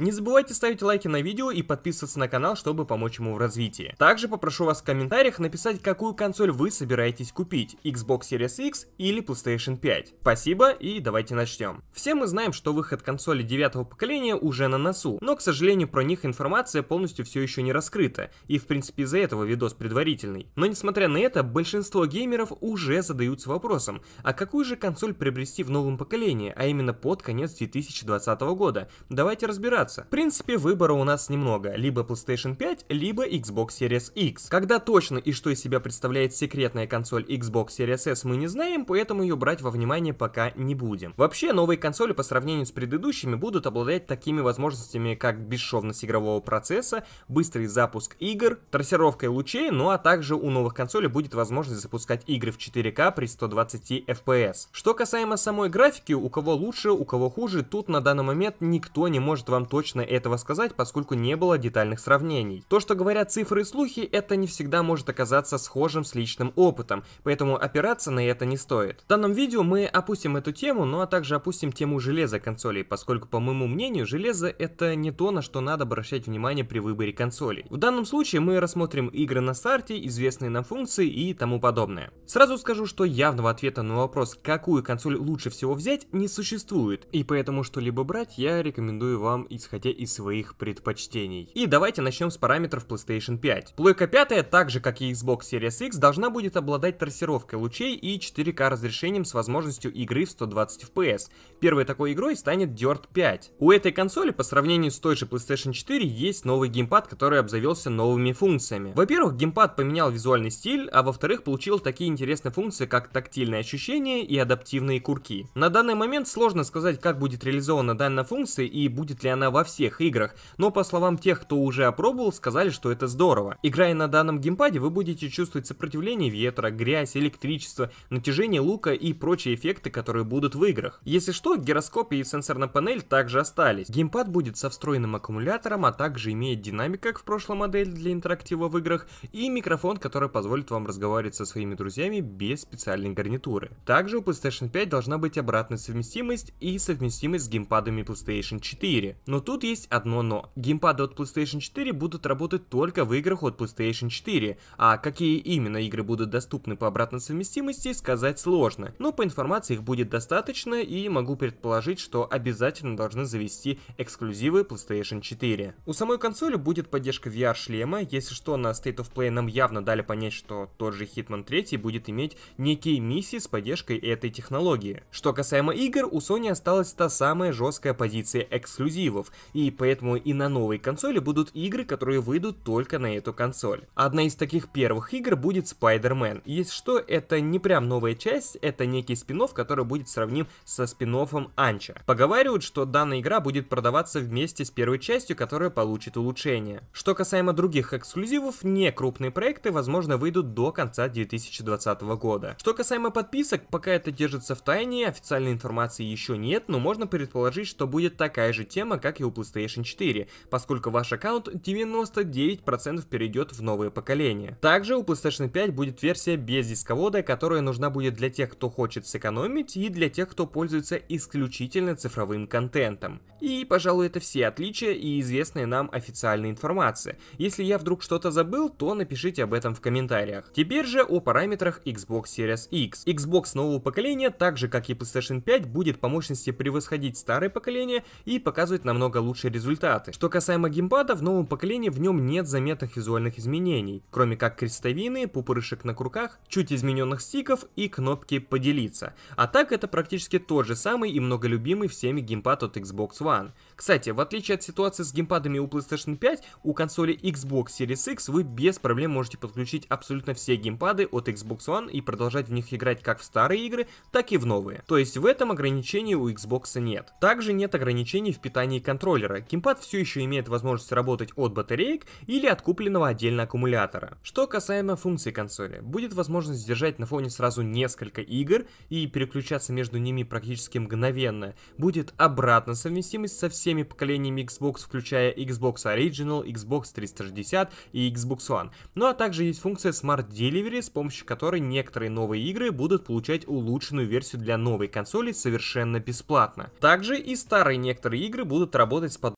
Не забывайте ставить лайки на видео и подписываться на канал, чтобы помочь ему в развитии. Также попрошу вас в комментариях написать, какую консоль вы собираетесь купить, Xbox Series X или PlayStation 5. Спасибо и давайте начнем. Все мы знаем, что выход консоли девятого поколения уже на носу, но, к сожалению, про них информация полностью все еще не раскрыта, и в принципе из-за этого видос предварительный. Но несмотря на это, большинство геймеров уже задаются вопросом, а какую же консоль приобрести в новом поколении, а именно под конец 2020 года? Давайте разбираться разобраться. В принципе, выбора у нас немного, либо PlayStation 5, либо Xbox Series X. Когда точно и что из себя представляет секретная консоль Xbox Series S мы не знаем, поэтому ее брать во внимание пока не будем. Вообще, новые консоли по сравнению с предыдущими будут обладать такими возможностями, как бесшовность игрового процесса, быстрый запуск игр, трассировкой лучей, ну а также у новых консолей будет возможность запускать игры в 4К при 120 FPS. Что касаемо самой графики, у кого лучше, у кого хуже, тут на данный момент никто не может вам точно этого сказать, поскольку не было детальных сравнений. То, что говорят цифры и слухи, это не всегда может оказаться схожим с личным опытом, поэтому опираться на это не стоит. В данном видео мы опустим эту тему, ну а также опустим тему железа консолей, поскольку, по моему мнению, железо это не то, на что надо обращать внимание при выборе консолей. В данном случае мы рассмотрим игры на старте, известные нам функции и тому подобное. Сразу скажу, что явного ответа на вопрос, какую консоль лучше всего взять, не существует, и поэтому что-либо брать я рекомендую вам и исходя из своих предпочтений. И давайте начнем с параметров PlayStation 5. Плойка 5, так же как и Xbox Series X, должна будет обладать трассировкой лучей и 4К разрешением с возможностью игры в 120 FPS. Первой такой игрой станет Dirt 5. У этой консоли по сравнению с той же PlayStation 4 есть новый геймпад, который обзавелся новыми функциями. Во-первых, геймпад поменял визуальный стиль, а во-вторых, получил такие интересные функции, как тактильные ощущение и адаптивные курки. На данный момент сложно сказать, как будет реализована данная функция и будет ли она во всех играх, но по словам тех, кто уже опробовал, сказали, что это здорово. Играя на данном геймпаде, вы будете чувствовать сопротивление ветра, грязь, электричество, натяжение лука и прочие эффекты, которые будут в играх. Если что, гироскоп и сенсорная панель также остались. Геймпад будет со встроенным аккумулятором, а также имеет динамик, как в прошлой модели для интерактива в играх, и микрофон, который позволит вам разговаривать со своими друзьями без специальной гарнитуры. Также у PlayStation 5 должна быть обратная совместимость и совместимость с геймпадами PlayStation 4. Но тут есть одно но. Геймпады от PlayStation 4 будут работать только в играх от PlayStation 4, а какие именно игры будут доступны по обратной совместимости, сказать сложно. Но по информации их будет достаточно и могу предположить, что обязательно должны завести эксклюзивы PlayStation 4. У самой консоли будет поддержка VR-шлема, если что, на State of Play нам явно дали понять, что тот же Hitman 3 будет иметь некие миссии с поддержкой этой технологии. Что касаемо игр, у Sony осталась та самая жесткая позиция эксклюзивов, и поэтому и на новой консоли будут игры, которые выйдут только на эту консоль. Одна из таких первых игр будет Spider-Man. Если что, это не прям новая часть, это некий спин который будет сравним со спин Анча. Поговаривают, что данная игра будет продаваться вместе с первой частью, которая получит улучшение. Что касаемо других эксклюзивов, не крупные проекты, возможно, выйдут до конца 2020 года. Что касаемо подписок, пока это держится в тайне, официальной информации еще нет, но можно предположить, что будет такая же тема, как и у PlayStation 4, поскольку ваш аккаунт 99% перейдет в новое поколение. Также у PlayStation 5 будет версия без дисковода, которая нужна будет для тех, кто хочет сэкономить и для тех, кто пользуется исключительно цифровым контентом. И, пожалуй, это все отличия и известная нам официальная информация. Если я вдруг что-то забыл, то напишите об этом в комментариях. Теперь же о параметрах Xbox Series X. Xbox нового поколения, так же как и PlayStation 5, будет по мощности превосходить старое поколение и показывать намного намного лучше результаты. Что касаемо геймпада, в новом поколении в нем нет заметных визуальных изменений, кроме как крестовины, пупырышек на курках, чуть измененных стиков и кнопки «Поделиться». А так это практически тот же самый и многолюбимый всеми геймпад от Xbox One. Кстати, в отличие от ситуации с геймпадами у PlayStation 5, у консоли Xbox Series X вы без проблем можете подключить абсолютно все геймпады от Xbox One и продолжать в них играть как в старые игры, так и в новые. То есть в этом ограничении у Xbox нет. Также нет ограничений в питании контроля контроллера, геймпад все еще имеет возможность работать от батареек или от купленного отдельно аккумулятора. Что касаемо функций консоли, будет возможность держать на фоне сразу несколько игр и переключаться между ними практически мгновенно. Будет обратно совместимость со всеми поколениями Xbox, включая Xbox Original, Xbox 360 и Xbox One. Ну а также есть функция Smart Delivery, с помощью которой некоторые новые игры будут получать улучшенную версию для новой консоли совершенно бесплатно. Также и старые некоторые игры будут работать работать с под